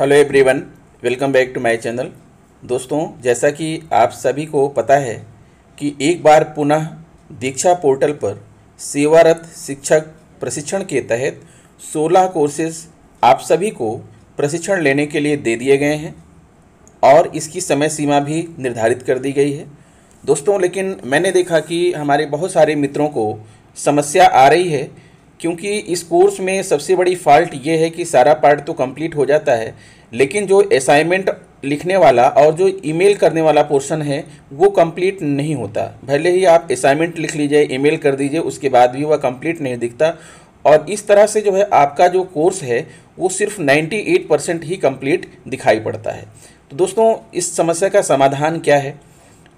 hello everyone welcome back to my channel दोस्तों जैसा कि आप सभी को पता है कि एक बार पुनः दीक्षा पोर्टल पर सेवारत शिक्षक प्रशिक्षण के तहत 16 कोर्सेज आप सभी को प्रशिक्षण लेने के लिए दे दिए गए हैं और इसकी समय सीमा भी निर्धारित कर दी गई है दोस्तों लेकिन मैंने देखा कि हमारे बहुत सारे मित्रों को समस्या आ रही है क्योंकि इस कोर्स में सबसे बड़ी फॉल्ट ये है कि सारा पार्ट तो कंप्लीट हो जाता है लेकिन जो असाइनमेंट लिखने वाला और जो ईमेल करने वाला पोर्शन है वो कंप्लीट नहीं होता भले ही आप असाइनमेंट लिख लीजिए ईमेल कर दीजिए उसके बाद भी वह कंप्लीट नहीं दिखता और इस तरह से जो है आपका जो कोर्स है वो सिर्फ 98 परसेंट ही कंप्लीट दिखाई पड़ता है तो दोस्तों इस समस्या का समाधान क्या है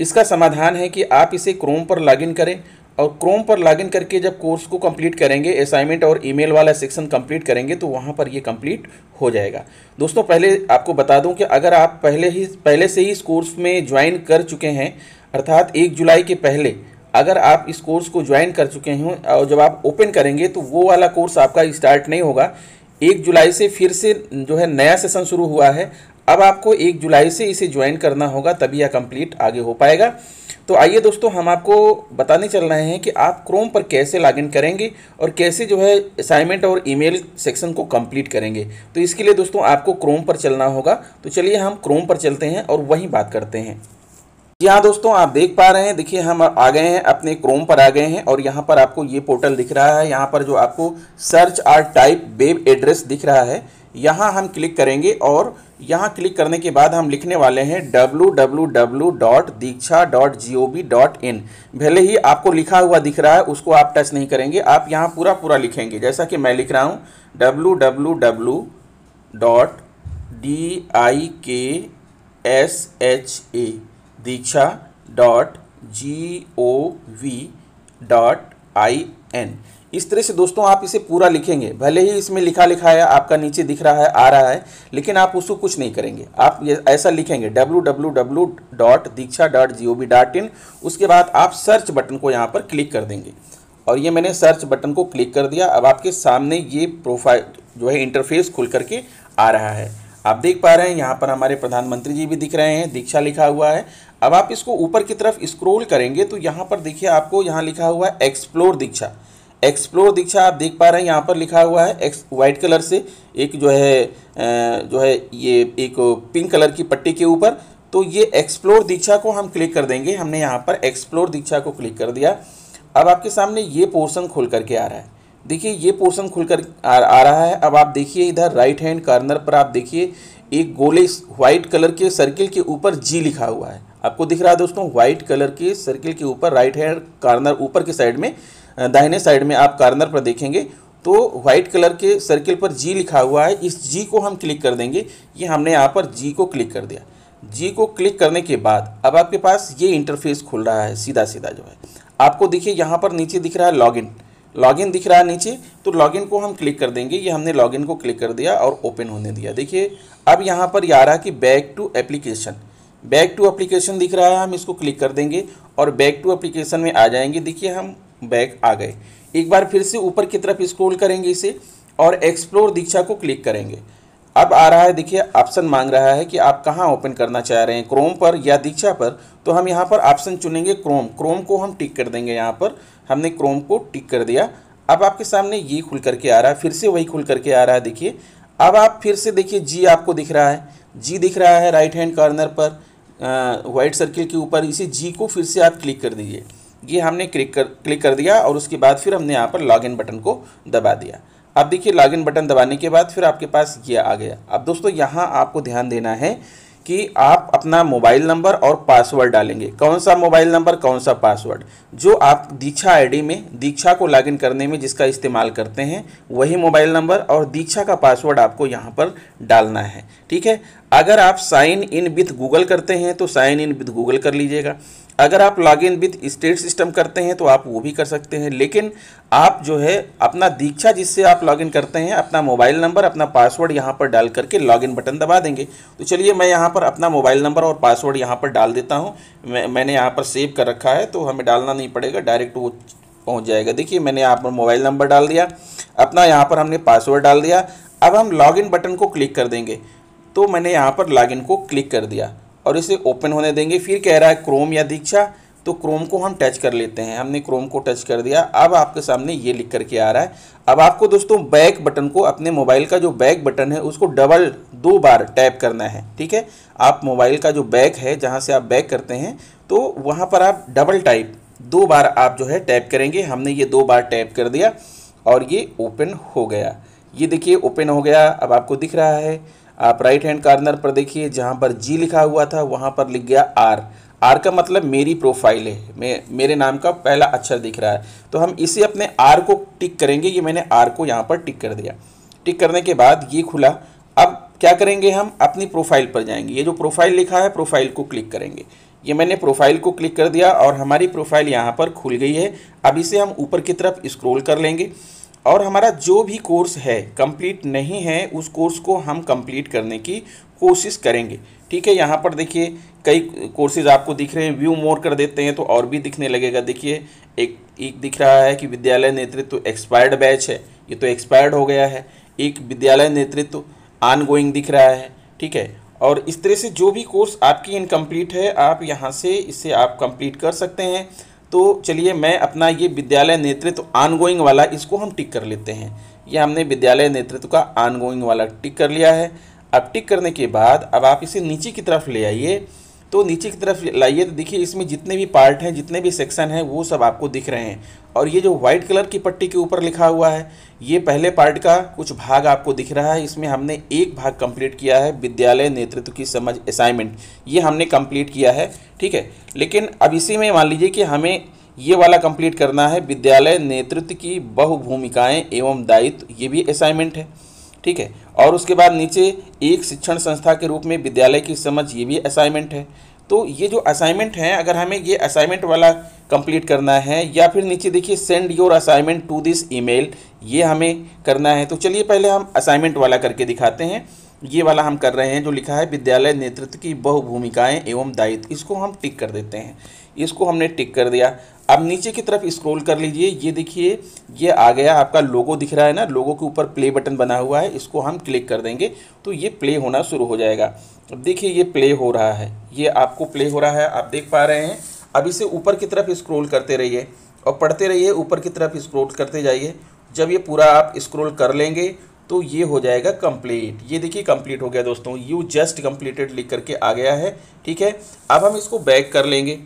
इसका समाधान है कि आप इसे क्रोम पर लॉगिन करें और क्रोम पर लॉगिन करके जब कोर्स को कंप्लीट करेंगे असाइनमेंट और ईमेल वाला सेक्शन कंप्लीट करेंगे तो वहाँ पर ये कंप्लीट हो जाएगा दोस्तों पहले आपको बता दूं कि अगर आप पहले ही पहले से ही इस कोर्स में ज्वाइन कर चुके हैं अर्थात एक जुलाई के पहले अगर आप इस कोर्स को ज्वाइन कर चुके हैं और जब आप ओपन करेंगे तो वो वाला कोर्स आपका स्टार्ट नहीं होगा एक जुलाई से फिर से जो है नया सेशन शुरू हुआ है अब आपको एक जुलाई से इसे ज्वाइन करना होगा तभी यह कंप्लीट आगे हो पाएगा तो आइए दोस्तों हम आपको बताने चल रहे हैं कि आप क्रोम पर कैसे लॉगिन करेंगे और कैसे जो है असाइनमेंट और ईमेल सेक्शन को कंप्लीट करेंगे तो इसके लिए दोस्तों आपको क्रोम पर चलना होगा तो चलिए हम क्रोम पर चलते हैं और वहीं बात करते हैं जी हाँ दोस्तों आप देख पा रहे हैं देखिए हम आ गए हैं अपने क्रोम पर आ गए हैं और यहाँ पर आपको ये पोर्टल दिख रहा है यहाँ पर जो आपको search or type web address दिख रहा है यहाँ हम क्लिक करेंगे और यहाँ क्लिक करने के बाद हम लिखने वाले हैं W W W dot Diksha dot G O V dot in भले ही आपको लिखा हुआ दिख रहा है उसको आप टच नहीं करेंगे आप यहाँ पूरा पूरा लिखेंगे जैसा कि मैं लिख रहा हूँ W W W dot D I K S H A Diksha dot G O V dot I N इस तरह से दोस्तों आप इसे पूरा लिखेंगे भले ही इसमें लिखा लिखा है आपका नीचे दिख रहा है आ रहा है लेकिन आप उसको कुछ नहीं करेंगे आप ये ऐसा लिखेंगे W W W dot Diksha dot G O V dot in उसके बाद आप सर्च बटन को यहाँ पर क्लिक कर देंगे और ये मैंने सर्च बटन को क्लिक कर दिया अब आपके सामने ये प्रोफाइल जो है इंटरफेस खुल करके आ रहा है आप देख पा रहे हैं यहाँ पर हमारे प्रधानमंत्री जी भी दिख रहे हैं दीक्षा लिखा हुआ है अब आप इसको ऊपर की तरफ स्क्रोल करेंगे तो यहाँ पर देखिए आपको यहाँ लिखा हुआ है एक्सप्लोर दीक्षा एक्सप्लोर दीक्षा आप देख पा रहे हैं यहाँ पर लिखा हुआ है एक्स वाइट कलर से एक जो है जो है ये एक पिंक कलर की पट्टी के ऊपर तो ये एक्सप्लोर दीक्षा को हम क्लिक कर देंगे हमने यहाँ पर एक्सप्लोर दीक्षा को क्लिक कर दिया अब आपके सामने ये पोर्सन खुल करके आ रहा है देखिए ये पोर्सन खुल कर आ, आ रहा है अब आप देखिए इधर राइट हैंड कार्नर पर आप देखिए एक गोले व्हाइट कलर के सर्किल के ऊपर जी लिखा हुआ है आपको दिख रहा है दोस्तों व्हाइट कलर के सर्किल के ऊपर राइट हैंड कार्नर ऊपर के साइड में दाहिने साइड में आप कार्नर पर देखेंगे तो व्हाइट कलर के सर्किल पर जी लिखा हुआ है इस जी को हम क्लिक कर देंगे ये हमने यहाँ पर जी को क्लिक कर दिया जी को क्लिक करने के बाद अब आपके पास ये इंटरफेस खुल रहा है सीधा सीधा जो है आपको देखिए यहाँ पर नीचे दिख रहा है लॉगिन लॉगिन दिख रहा है नीचे तो लॉगिन को हम क्लिक कर देंगे ये हमने लॉगिन को क्लिक कर दिया और ओपन होने दिया देखिए अब यहाँ पर ये आ रहा है कि back to application back to application दिख रहा है हम इसको क्लिक कर देंगे और बैक टू एप्लीकेशन में आ जाएंगे देखिए हम बैक आ गए एक बार फिर से ऊपर की तरफ स्क्रोल करेंगे इसे और एक्सप्लोर दीक्षा को क्लिक करेंगे अब आ रहा है देखिए ऑप्शन मांग रहा है कि आप कहाँ ओपन करना चाह रहे हैं क्रोम पर या दीक्षा पर तो हम यहाँ पर ऑप्शन चुनेंगे क्रोम क्रोम को हम टिक कर देंगे यहाँ पर हमने क्रोम को टिक कर दिया अब आपके सामने ये खुल करके आ रहा है फिर से वही खुल करके आ रहा है देखिए अब आप फिर से देखिए जी आपको दिख रहा है जी दिख रहा है राइट हैंड कॉर्नर पर वाइट सर्किल के ऊपर इसी जी को फिर से आप क्लिक कर दीजिए ये हमने क्लिक कर क्लिक कर दिया और उसके बाद फिर हमने यहाँ पर लॉगिन बटन को दबा दिया अब देखिए लॉगिन बटन दबाने के बाद फिर आपके पास ये आ गया अब दोस्तों यहाँ आपको ध्यान देना है कि आप अपना मोबाइल नंबर और पासवर्ड डालेंगे कौन सा मोबाइल नंबर कौन सा पासवर्ड जो आप दीक्षा आई में दीक्षा को लॉगिन करने में जिसका इस्तेमाल करते हैं वही मोबाइल नंबर और दीक्षा का पासवर्ड आपको यहाँ पर डालना है ठीक है अगर आप साइन इन विथ गूगल करते हैं तो साइन इन विथ गूगल कर लीजिएगा अगर आप लॉगिन विद स्टेट सिस्टम करते हैं तो आप वो भी कर सकते हैं लेकिन आप जो है अपना दीक्षा जिससे आप लॉगिन करते हैं अपना मोबाइल नंबर अपना पासवर्ड यहाँ पर डाल करके लॉगिन बटन दबा देंगे तो चलिए मैं यहाँ पर अपना मोबाइल नंबर और पासवर्ड यहाँ पर डाल देता हूँ मैं, मैंने यहाँ पर सेव कर रखा है तो हमें डालना नहीं पड़ेगा डायरेक्ट वो पहुँच जाएगा देखिए मैंने यहाँ पर मोबाइल नंबर डाल दिया अपना यहाँ पर हमने पासवर्ड डाल दिया अब हम लॉगिन बटन को क्लिक कर देंगे तो मैंने यहाँ पर इन को क्लिक कर दिया और इसे ओपन होने देंगे फिर कह रहा है क्रोम या दीक्षा तो क्रोम को हम टच कर लेते हैं हमने क्रोम को टच कर दिया अब आपके सामने ये लिख करके आ रहा है अब आपको दोस्तों बैक बटन को अपने मोबाइल का जो बैक बटन है उसको डबल दो बार टैप करना है ठीक है आप मोबाइल का जो बैक है जहाँ से आप बैक करते हैं तो वहाँ पर आप डबल टाइप दो बार आप जो है टैप करेंगे हमने ये दो बार टैप कर दिया और ये ओपन हो गया ये देखिए ओपन हो गया अब आपको दिख रहा है आप राइट हैंड कार्नर पर देखिए जहाँ पर जी लिखा हुआ था वहाँ पर लिख गया आर आर का मतलब मेरी प्रोफाइल है मे, मेरे नाम का पहला अक्षर दिख रहा है तो हम इसे अपने आर को टिक करेंगे ये मैंने आर को यहाँ पर टिक कर दिया टिक करने के बाद ये खुला अब क्या करेंगे हम अपनी प्रोफाइल पर जाएंगे ये जो प्रोफाइल लिखा है प्रोफाइल को क्लिक करेंगे ये मैंने प्रोफाइल को क्लिक कर दिया और हमारी प्रोफाइल यहाँ पर खुल गई है अब इसे हम ऊपर की तरफ स्क्रोल कर लेंगे और हमारा जो भी कोर्स है कंप्लीट नहीं है उस कोर्स को हम कंप्लीट करने की कोशिश करेंगे ठीक है यहाँ पर देखिए कई कोर्सेज आपको दिख रहे हैं व्यू मोर कर देते हैं तो और भी दिखने लगेगा देखिए एक एक दिख रहा है कि विद्यालय नेतृत्व तो एक्सपायर्ड बैच है ये तो एक्सपायर्ड हो गया है एक विद्यालय नेतृत्व आन गोइंग दिख रहा है ठीक है और इस तरह से जो भी कोर्स आपकी इनकम्प्लीट है आप यहाँ से इसे आप कंप्लीट कर सकते हैं तो चलिए मैं अपना ये विद्यालय नेतृत्व ऑनगोइंग वाला इसको हम टिक कर लेते हैं ये हमने विद्यालय नेतृत्व का ऑनगोइंग वाला टिक कर लिया है अब टिक करने के बाद अब आप इसे नीचे की तरफ ले आइए तो नीचे की तरफ लाइए तो देखिए इसमें जितने भी पार्ट हैं जितने भी सेक्शन हैं वो सब आपको दिख रहे हैं और ये जो व्हाइट कलर की पट्टी के ऊपर लिखा हुआ है ये पहले पार्ट का कुछ भाग आपको दिख रहा है इसमें हमने एक भाग कंप्लीट किया है विद्यालय नेतृत्व की समझ असाइनमेंट ये हमने कंप्लीट किया है ठीक है लेकिन अब इसी में मान लीजिए कि हमें ये वाला कंप्लीट करना है विद्यालय नेतृत्व की बहुभूमिकाएँ एवं दायित्व ये भी असाइनमेंट है ठीक है और उसके बाद नीचे एक शिक्षण संस्था के रूप में विद्यालय की समझ ये भी असाइनमेंट है तो ये जो असाइनमेंट हैं अगर हमें ये असाइनमेंट वाला कंप्लीट करना है या फिर नीचे देखिए send your assignment to this email ये हमें करना है तो चलिए पहले हम असाइनमेंट वाला करके दिखाते हैं ये वाला हम कर रहे हैं जो लिखा है विद्यालय नेतृत्व की बहुभूमिकाएँ एवं दायित्व इसको हम टिक कर देते हैं इसको हमने टिक कर दिया अब नीचे की तरफ स्क्रॉल कर लीजिए ये देखिए ये आ गया आपका लोगो दिख रहा है ना लोगो के ऊपर प्ले बटन बना हुआ है इसको हम क्लिक कर देंगे तो ये प्ले होना शुरू हो जाएगा अब देखिए ये प्ले हो रहा है ये आपको प्ले हो रहा है आप देख पा रहे हैं अब इसे ऊपर की तरफ स्क्रॉल करते रहिए और पढ़ते रहिए ऊपर की तरफ स्क्रोल करते जाइए जब ये पूरा आप स्क्रोल कर लेंगे तो ये हो जाएगा कंप्लीट ये देखिए कंप्लीट हो गया दोस्तों यू जस्ट कंप्लीटेड लिख करके आ गया है ठीक है अब हम इसको बैक कर लेंगे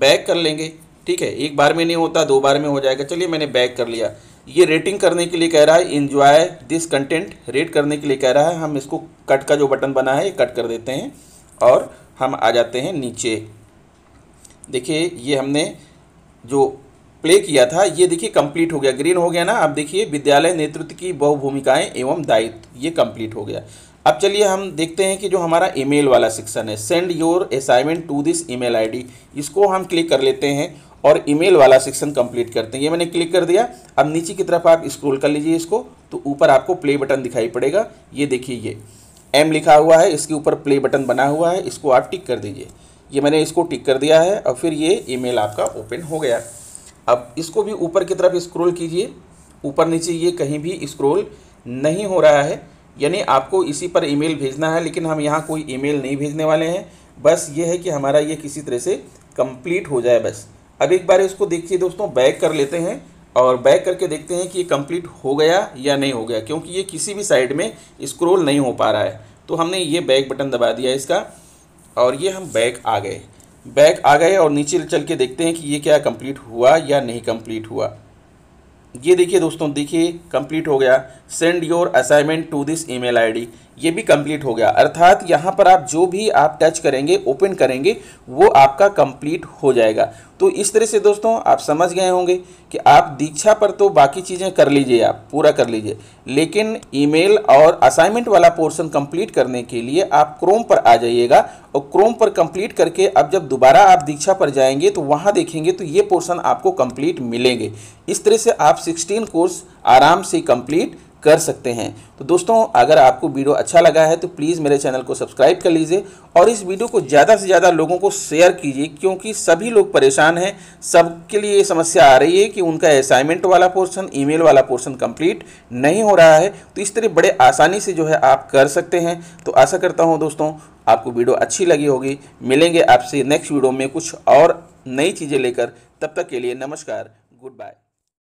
बैक कर लेंगे ठीक है एक बार में नहीं होता दो बार में हो जाएगा चलिए मैंने बैक कर लिया ये रेटिंग करने के लिए कह रहा है इन्जॉय दिस कंटेंट रेट करने के लिए कह रहा है हम इसको कट का जो बटन बना है ये कट कर देते हैं और हम आ जाते हैं नीचे देखिए ये हमने जो प्ले किया था ये देखिए कंप्लीट हो गया ग्रीन हो गया ना आप देखिए विद्यालय नेतृत्व की बहुभूमिकाएँ एवं दायित्व ये कंप्लीट हो गया अब चलिए हम देखते हैं कि जो हमारा ईमेल वाला सेक्शन है send your assignment to this email ID इसको हम क्लिक कर लेते हैं और ईमेल वाला सेक्शन कंप्लीट करते हैं ये मैंने क्लिक कर दिया अब नीचे की तरफ आप स्क्रॉल कर लीजिए इसको तो ऊपर आपको प्ले बटन दिखाई पड़ेगा ये देखिए ये एम लिखा हुआ है इसके ऊपर प्ले बटन बना हुआ है इसको आप टिक कर दीजिए ये मैंने इसको टिक कर दिया है और फिर ये ईमेल आपका ओपन हो गया अब इसको भी ऊपर की तरफ स्क्रोल कीजिए ऊपर नीचे ये कहीं भी स्क्रोल नहीं हो रहा है यानी आपको इसी पर ईमेल भेजना है लेकिन हम यहाँ कोई ईमेल नहीं भेजने वाले हैं बस ये है कि हमारा ये किसी तरह से कंप्लीट हो जाए बस अब एक बार इसको देखिए दोस्तों बैक कर लेते हैं और बैक करके देखते हैं कि ये कंप्लीट हो गया या नहीं हो गया क्योंकि ये किसी भी साइड में स्क्रोल नहीं हो पा रहा है तो हमने ये बैक बटन दबा दिया इसका और ये हम बैक आ गए बैक आ गए और नीचे चल के देखते हैं कि ये क्या कंप्लीट हुआ या नहीं कंप्लीट हुआ ये देखिए दोस्तों देखिए कंप्लीट हो गया send your assignment to this email ID ये भी कंप्लीट हो गया अर्थात यहाँ पर आप जो भी आप टच करेंगे ओपन करेंगे वो आपका कंप्लीट हो जाएगा तो इस तरह से दोस्तों आप समझ गए होंगे कि आप दीक्षा पर तो बाकी चीज़ें कर लीजिए आप पूरा कर लीजिए लेकिन ईमेल और असाइनमेंट वाला पोर्शन कंप्लीट करने के लिए आप क्रोम पर आ जाइएगा और क्रोम पर कंप्लीट करके अब जब दोबारा आप दीक्षा पर जाएंगे तो वहाँ देखेंगे तो ये पोर्सन आपको कम्प्लीट मिलेंगे इस तरह से आप सिक्सटीन कोर्स आराम से कम्प्लीट कर सकते हैं तो दोस्तों अगर आपको वीडियो अच्छा लगा है तो प्लीज़ मेरे चैनल को सब्सक्राइब कर लीजिए और इस वीडियो को ज़्यादा से ज़्यादा लोगों को शेयर कीजिए क्योंकि सभी लोग परेशान हैं सबके लिए ये समस्या आ रही है कि उनका असाइनमेंट वाला पोर्सन ईमेल वाला पोर्सन कंप्लीट नहीं हो रहा है तो इस तरह बड़े आसानी से जो है आप कर सकते हैं तो आशा करता हूँ दोस्तों आपको वीडियो अच्छी लगी होगी मिलेंगे आपसे नेक्स्ट वीडियो में कुछ और नई चीज़ें लेकर तब तक के लिए नमस्कार गुड बाय